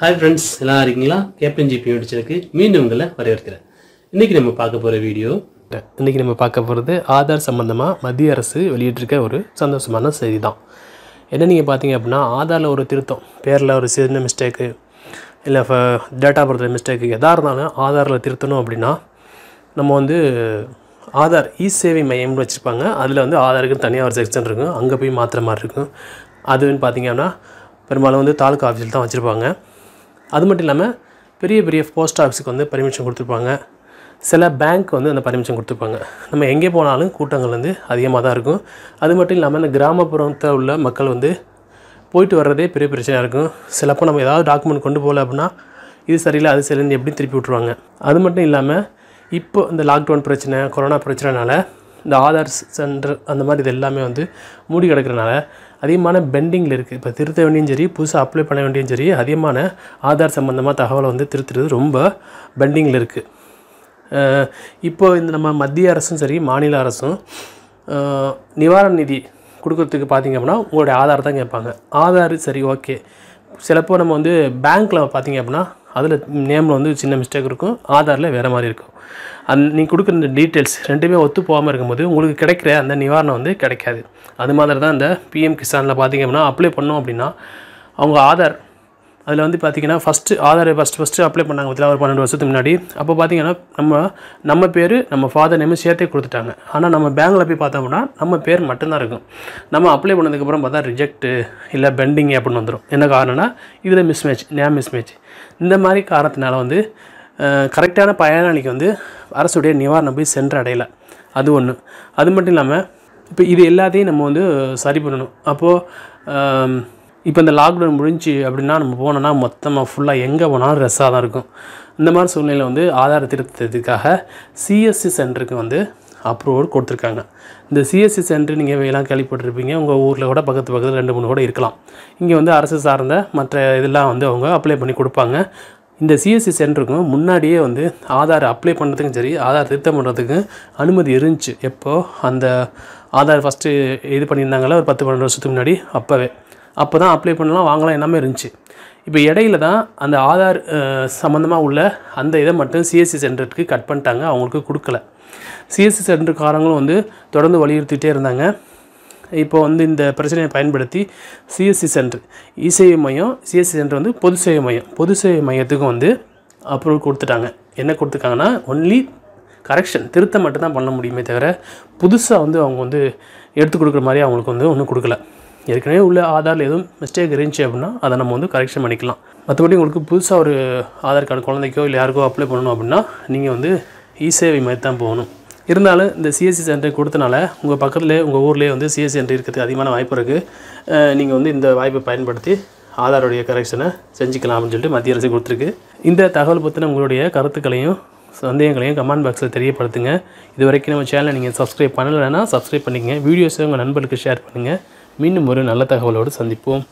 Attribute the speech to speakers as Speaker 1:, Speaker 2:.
Speaker 1: hi friends எல்லாம் இருக்கீங்களா captain GB முடிச்சிருக்கு மீண்டும் உங்களை வரவேற்கிறேன் இன்றைக்கி நம்ம பார்க்க போகிற வீடியோ இன்றைக்கி நம்ம பார்க்க போகிறது ஆதார் சம்மந்தமாக மத்திய அரசு வெளியிட்டிருக்க ஒரு சந்தோஷமான செய்தி தான் என்ன நீங்கள் பார்த்தீங்க அப்படின்னா ஆதாரில் ஒரு திருத்தம் பேரில் ஒரு சின்ன மிஸ்டேக்கு இல்லை டேட்டா பர்த் மிஸ்டேக்கு எதாக இருந்தாலும் ஆதாரில் திருத்தணும் அப்படின்னா நம்ம வந்து ஆதார் இ சேவை மையம்னு வச்சுருப்பாங்க அதில் வந்து ஆதாருக்கு தனியாக ஒரு செக்ஷன் இருக்கும் அங்கே போய் மாற்றுற மாதிரி இருக்கும் அதுன்னு அப்படின்னா பெரும்பாலும் வந்து தாலுக்கா ஆஃபீஸில் தான் வச்சுருப்பாங்க அது மட்டும் இல்லாமல் பெரிய பெரிய போஸ்ட் ஆஃபீஸுக்கு வந்து பர்மிஷன் கொடுத்துருப்பாங்க சில பேங்க் வந்து அந்த பர்மிஷன் கொடுத்துருப்பாங்க நம்ம எங்கே போனாலும் கூட்டங்கள் வந்து அதிகமாக தான் இருக்கும் அது மட்டும் இல்லாமல் இந்த கிராமப்புறத்தில் உள்ள மக்கள் வந்து போயிட்டு வர்றதே பெரிய பிரச்சனையாக இருக்கும் சிலப்போ நம்ம ஏதாவது டாக்குமெண்ட் கொண்டு போகல அப்படின்னா இது சரியில்லை அது சரியில்லை எப்படி திருப்பி விட்ருவாங்க அது மட்டும் இல்லாமல் இப்போ இந்த லாக்டவுன் பிரச்சனை கொரோனா பிரச்சனைனால இந்த ஆதார் சென்டர் அந்த மாதிரி இது எல்லாமே வந்து மூடி கிடக்கிறனால அதிகமான பெண்டிங்கில் இருக்குது இப்போ திருத்த வேண்டியும் சரி புதுசாக அப்ளை பண்ண வேண்டியும் சரி அதிகமான ஆதார் சம்மந்தமாக தகவலை வந்து திருத்துறது ரொம்ப பெண்டிங்கில் இருக்குது இப்போது இந்த நம்ம மத்திய அரசும் சரி மாநில அரசும் நிவாரண நிதி கொடுக்கறதுக்கு பார்த்திங்க அப்படின்னா உங்களுடைய ஆதார் தான் கேட்பாங்க ஆதார் சரி ஓகே சிலப்போ நம்ம வந்து பேங்க்கில் பார்த்திங்க அப்படின்னா அதில் நேமில் வந்து சின்ன மிஸ்டேக் இருக்கும் ஆதாரில் வேறு மாதிரி இருக்கும் அந் நீ கொடுக்குற இந்த டீட்டெயில்ஸ் ரெண்டுமே ஒத்து போகாமல் இருக்கும்போது உங்களுக்கு கிடைக்கிற அந்த நிவாரணம் வந்து கிடைக்காது அது மாதிரி தான் இந்த பிஎம் கிசானில் பார்த்திங்க அப்படின்னா அப்ளை பண்ணோம் அப்படின்னா அவங்க ஆதார் அதில் வந்து பார்த்திங்கன்னா first Aadhaar first first apply பண்ணாங்க ஒரு பன்னெண்டு வருஷத்துக்கு முன்னாடி அப்போ பார்த்திங்கன்னா நம்ம நம்ம பேர் நம்ம ஃபாதர் நேம் சேர்த்தே கொடுத்துட்டாங்க ஆனால் நம்ம பேங்கில் போய் பார்த்தோம்னா நம்ம பேர் மட்டும்தான் இருக்கும் நம்ம அப்ளை பண்ணதுக்கப்புறம் பார்த்தா ரிஜெக்ட்டு இல்லை பெண்டிங் அப்படின்னு வந்துடும் என்ன காரணம்னா இதில் மிஸ்மேட்ச் நேம் மிஸ்மேட்ச் இந்த மாதிரி காரணத்தினால வந்து கரெக்டான பயனாளிக்கு வந்து அரசுடைய நிவாரணம் போய் சென்றடையலை அது ஒன்று அது மட்டும் இல்லாமல் இப்போ இது எல்லாத்தையும் நம்ம வந்து சரி பண்ணணும் அப்போது இப்போ இந்த லாக்டவுன் முடிஞ்சு அப்படின்னா நம்ம போனோன்னா மொத்தமாக ஃபுல்லாக எங்கே போனாலும் ரெஸ்ஸாக தான் இருக்கும் இந்த மாதிரி சூழ்நிலையில் வந்து ஆதார திருத்தத்துக்காக சிஎஸ்சி சென்டருக்கு வந்து அப்ரூவல் கொடுத்துருக்காங்க இந்த சிஎஸ்சி சென்டர் நீங்கள் எல்லாம் கேள்விப்பட்டிருப்பீங்க உங்கள் ஊரில் கூட பக்கத்து பக்கத்தில் ரெண்டு மூணு கூட இருக்கலாம் இங்கே வந்து அரசு சார்ந்த மற்ற இதெல்லாம் வந்து அவங்க அப்ளை பண்ணி கொடுப்பாங்க இந்த சிஎஸ்சி சென்டருக்கும் முன்னாடியே வந்து ஆதார் அப்ளை பண்ணுறதுக்கும் சரி ஆதார் திருத்தம் பண்ணுறதுக்கும் அனுமதி இருந்துச்சு எப்போது அந்த ஆதார் ஃபஸ்ட்டு இது பண்ணியிருந்தாங்களோ ஒரு பத்து பன்னெண்டு வருஷத்துக்கு முன்னாடி அப்போவே அப்போ தான் அப்ளை பண்ணலாம் வாங்கலாம் எல்லாமே இருந்துச்சு இப்போ இடையில தான் அந்த ஆதார் சம்மந்தமாக உள்ள அந்த இதை மட்டும் சிஎஸ்சி சென்டருக்கு கட் பண்ணிட்டாங்க அவங்களுக்கு கொடுக்கல சிஎஸ்சி சென்டருக்காரங்களும் வந்து தொடர்ந்து வலியுறுத்திட்டே இருந்தாங்க இப்போ வந்து இந்த பிரச்சனையை பயன்படுத்தி சிஎஸ்சி சென்டர் இசேவை மையம் சிஎஸ்சி சென்டர் வந்து பொது சேவை மையம் பொது சேவை மையத்துக்கும் வந்து அப்ரூவல் கொடுத்துட்டாங்க என்ன கொடுத்துருக்காங்கன்னா ஒன்லி கரெக்ஷன் திருத்தம் மட்டும்தான் பண்ண முடியுமே தவிர புதுசாக வந்து அவங்க வந்து எடுத்து கொடுக்குற மாதிரி அவங்களுக்கு வந்து ஒன்றும் கொடுக்கல ஏற்கனவே உள்ள ஆதாரில் எதுவும் மிஸ்டேக் இருந்துச்சு அப்படின்னா அதை நம்ம வந்து கரெக்ஷன் பண்ணிக்கலாம் மற்றபடி உங்களுக்கு புதுசாக ஒரு ஆதார் கார்டு குழந்தைக்கோ இல்லை யாருக்கோ அப்ளை பண்ணணும் அப்படின்னா நீங்கள் வந்து இசேவை மாதிரி தான் போகணும் இருந்தாலும் இந்த சிஎஸ்சி சென்டர் கொடுத்தனால உங்கள் பக்கத்தில் உங்கள் ஊர்லேயே வந்து சிஎஸ்சி சென்டர் இருக்கிறது அதிகமான வாய்ப்பு இருக்குது நீங்கள் வந்து இந்த வாய்ப்பை பயன்படுத்தி ஆதாருடைய கரெக்ஷனை செஞ்சுக்கலாம் அப்படின்னு சொல்லிட்டு மத்திய அரசு கொடுத்துருக்கு இந்த தகவல் பற்றின உங்களுடைய கருத்துக்களையும் சந்தேகங்களையும் கமெண்ட் பாக்ஸில் தெரியப்படுத்துங்க இது வரைக்கும் நம்ம சேனலை நீங்கள் சப்ஸ்கிரைப் பண்ணலைன்னா சப்ஸ்கிரைப் பண்ணிக்கங்க வீடியோஸை உங்கள் நண்பர்களுக்கு ஷேர் பண்ணுங்கள் மீண்டும் ஒரு நல்ல தகவலோடு சந்திப்போம்